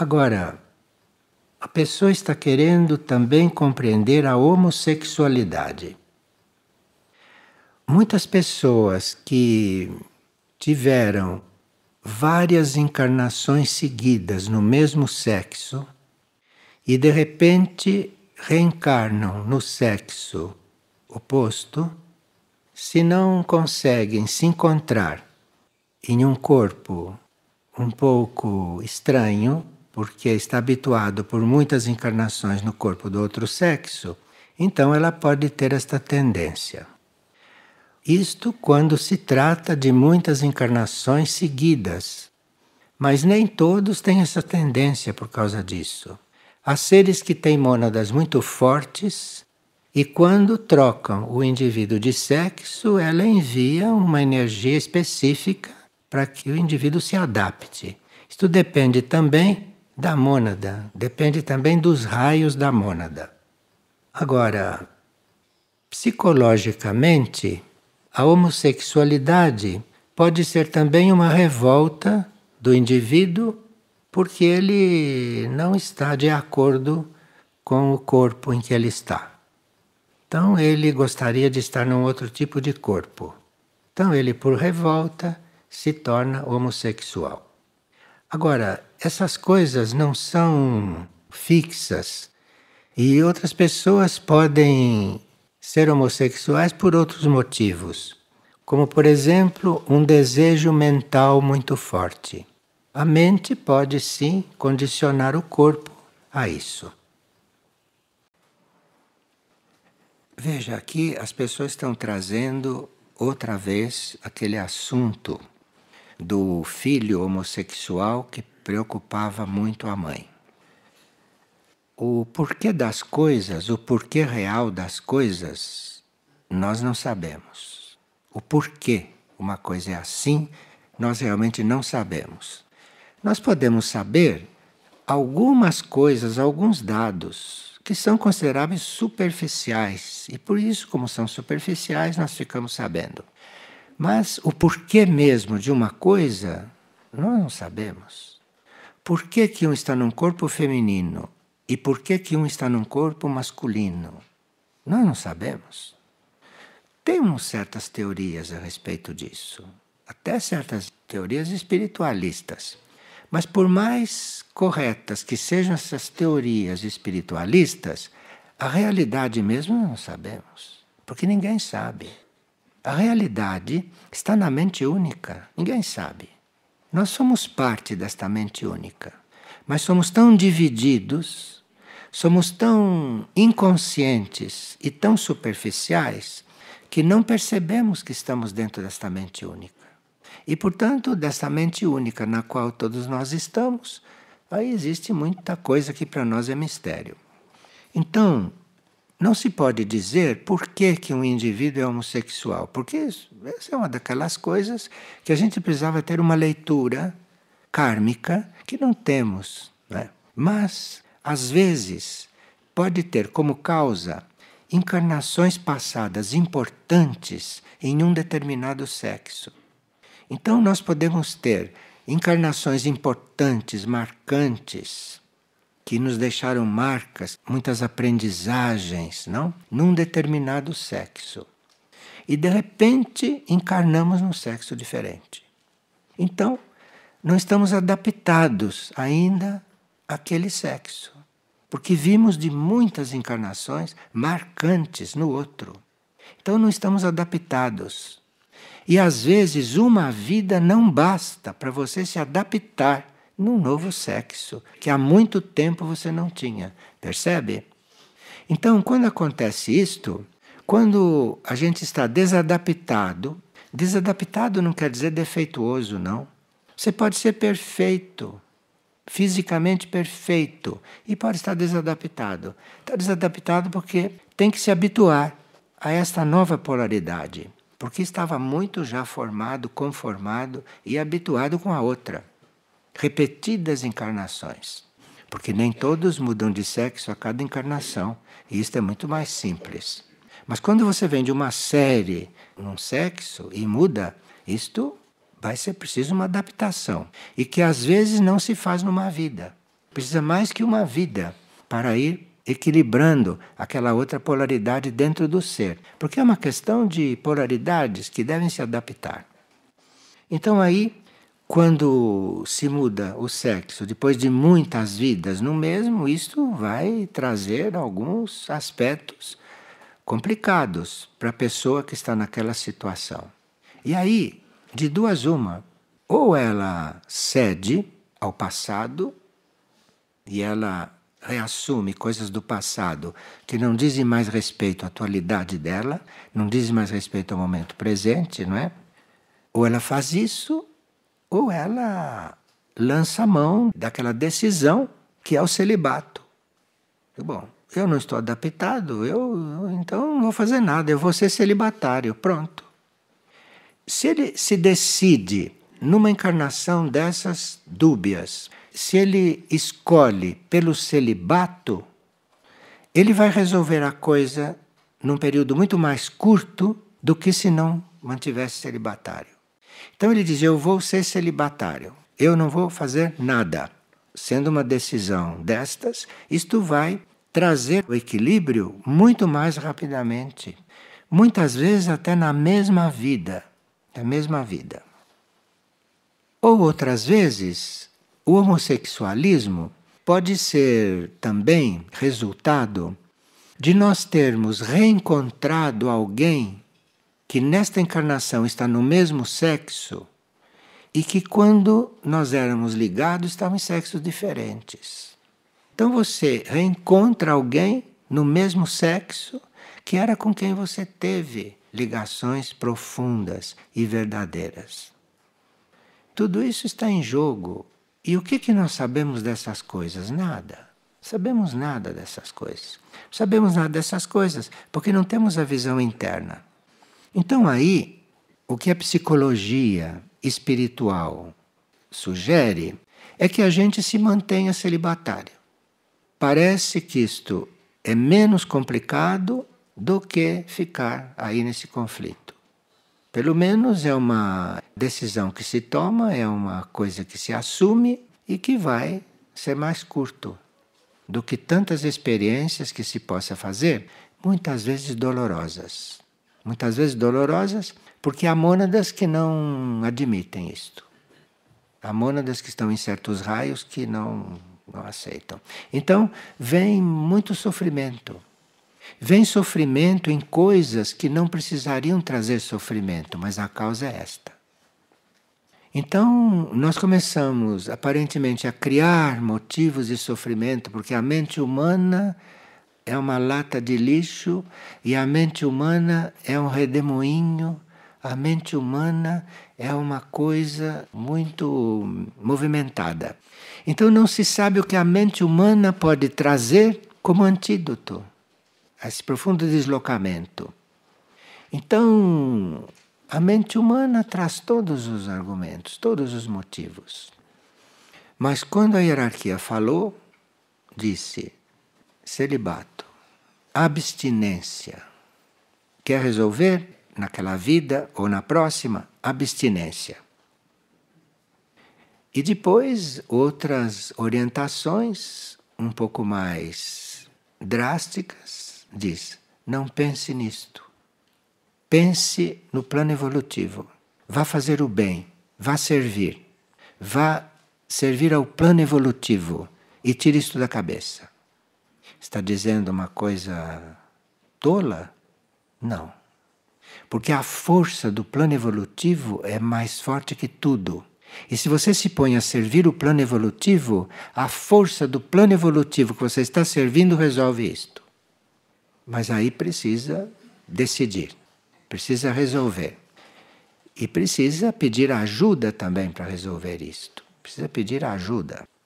Agora, a pessoa está querendo também compreender a homossexualidade. Muitas pessoas que tiveram várias encarnações seguidas no mesmo sexo e de repente reencarnam no sexo oposto, se não conseguem se encontrar em um corpo um pouco estranho, porque está habituado por muitas encarnações no corpo do outro sexo, então ela pode ter esta tendência. Isto quando se trata de muitas encarnações seguidas. Mas nem todos têm essa tendência por causa disso. Há seres que têm mônadas muito fortes e, quando trocam o indivíduo de sexo, ela envia uma energia específica para que o indivíduo se adapte. Isto depende também da mônada, depende também dos raios da mônada. Agora, psicologicamente, a homossexualidade pode ser também uma revolta do indivíduo porque ele não está de acordo com o corpo em que ele está. Então ele gostaria de estar num outro tipo de corpo. Então ele, por revolta, se torna homossexual. Agora, essas coisas não são fixas. E outras pessoas podem ser homossexuais por outros motivos, como, por exemplo, um desejo mental muito forte. A mente pode sim condicionar o corpo a isso. Veja, aqui as pessoas estão trazendo outra vez aquele assunto do filho homossexual que preocupava muito a mãe. O porquê das coisas, o porquê real das coisas, nós não sabemos. O porquê uma coisa é assim, nós realmente não sabemos. Nós podemos saber algumas coisas, alguns dados que são consideráveis superficiais e por isso, como são superficiais, nós ficamos sabendo. Mas o porquê mesmo de uma coisa, nós não sabemos por que, que um está num corpo feminino e por que, que um está num corpo masculino? Nós não sabemos. Temos certas teorias a respeito disso, até certas teorias espiritualistas. Mas por mais corretas que sejam essas teorias espiritualistas, a realidade mesmo não sabemos, porque ninguém sabe. A realidade está na mente única, ninguém sabe. Nós somos parte desta mente única, mas somos tão divididos, somos tão inconscientes e tão superficiais que não percebemos que estamos dentro desta mente única. E, portanto, desta mente única na qual todos nós estamos, aí existe muita coisa que para nós é mistério. Então, não se pode dizer por que, que um indivíduo é homossexual, porque isso, essa é uma daquelas coisas que a gente precisava ter uma leitura kármica que não temos. Né? Mas, às vezes, pode ter como causa encarnações passadas importantes em um determinado sexo. Então, nós podemos ter encarnações importantes, marcantes, que nos deixaram marcas, muitas aprendizagens, não? Num determinado sexo. E de repente encarnamos num sexo diferente. Então, não estamos adaptados ainda àquele sexo, porque vimos de muitas encarnações marcantes no outro. Então não estamos adaptados. E às vezes uma vida não basta para você se adaptar num novo sexo que há muito tempo você não tinha. Percebe? Então, quando acontece isto, quando a gente está desadaptado, desadaptado não quer dizer defeituoso, não. Você pode ser perfeito, fisicamente perfeito, e pode estar desadaptado. Está desadaptado porque tem que se habituar a esta nova polaridade, porque estava muito já formado, conformado e habituado com a outra repetidas encarnações. Porque nem todos mudam de sexo a cada encarnação, e isto é muito mais simples. Mas quando você vem de uma série num sexo e muda, isto vai ser preciso uma adaptação. E que às vezes não se faz numa vida. Precisa mais que uma vida para ir equilibrando aquela outra polaridade dentro do ser. Porque é uma questão de polaridades que devem se adaptar. Então aí quando se muda o sexo depois de muitas vidas no mesmo, isto vai trazer alguns aspectos complicados para a pessoa que está naquela situação. E aí, de duas uma, ou ela cede ao passado e ela reassume coisas do passado que não dizem mais respeito à atualidade dela, não dizem mais respeito ao momento presente, não é? Ou ela faz isso, ou ela lança a mão daquela decisão que é o celibato. Bom, eu não estou adaptado, eu então não vou fazer nada, eu vou ser celibatário, pronto. Se ele se decide numa encarnação dessas dúbias, se ele escolhe pelo celibato, ele vai resolver a coisa num período muito mais curto do que se não mantivesse celibatário. Então ele dizia: Eu vou ser celibatário, eu não vou fazer nada. Sendo uma decisão destas, isto vai trazer o equilíbrio muito mais rapidamente. Muitas vezes, até na mesma vida. Na mesma vida. Ou outras vezes, o homossexualismo pode ser também resultado de nós termos reencontrado alguém que nesta encarnação está no mesmo sexo e que quando nós éramos ligados estavam em sexos diferentes. Então você reencontra alguém no mesmo sexo que era com quem você teve ligações profundas e verdadeiras. Tudo isso está em jogo. E o que, que nós sabemos dessas coisas? Nada. Sabemos nada dessas coisas. Sabemos nada dessas coisas porque não temos a visão interna. Então, aí, o que a psicologia espiritual sugere é que a gente se mantenha celibatário. Parece que isto é menos complicado do que ficar aí nesse conflito. Pelo menos é uma decisão que se toma, é uma coisa que se assume e que vai ser mais curto do que tantas experiências que se possa fazer, muitas vezes dolorosas muitas vezes dolorosas, porque há mônadas que não admitem isto. Há mônadas que estão em certos raios que não, não aceitam. Então, vem muito sofrimento. Vem sofrimento em coisas que não precisariam trazer sofrimento, mas a causa é esta. Então, nós começamos aparentemente a criar motivos de sofrimento, porque a mente humana é uma lata de lixo e a mente humana é um redemoinho, a mente humana é uma coisa muito movimentada. Então não se sabe o que a mente humana pode trazer como antídoto a esse profundo deslocamento. Então, a mente humana traz todos os argumentos, todos os motivos. Mas quando a hierarquia falou, disse: celibato, abstinência. Quer resolver naquela vida ou na próxima? Abstinência. E depois outras orientações um pouco mais drásticas diz: não pense nisto. Pense no plano evolutivo. Vá fazer o bem, vá servir, vá servir ao plano evolutivo e tire isto da cabeça. Está dizendo uma coisa tola? Não. Porque a força do plano evolutivo é mais forte que tudo. E se você se põe a servir o plano evolutivo, a força do plano evolutivo que você está servindo resolve isto. Mas aí precisa decidir, precisa resolver. E precisa pedir ajuda também para resolver isto. Precisa pedir ajuda.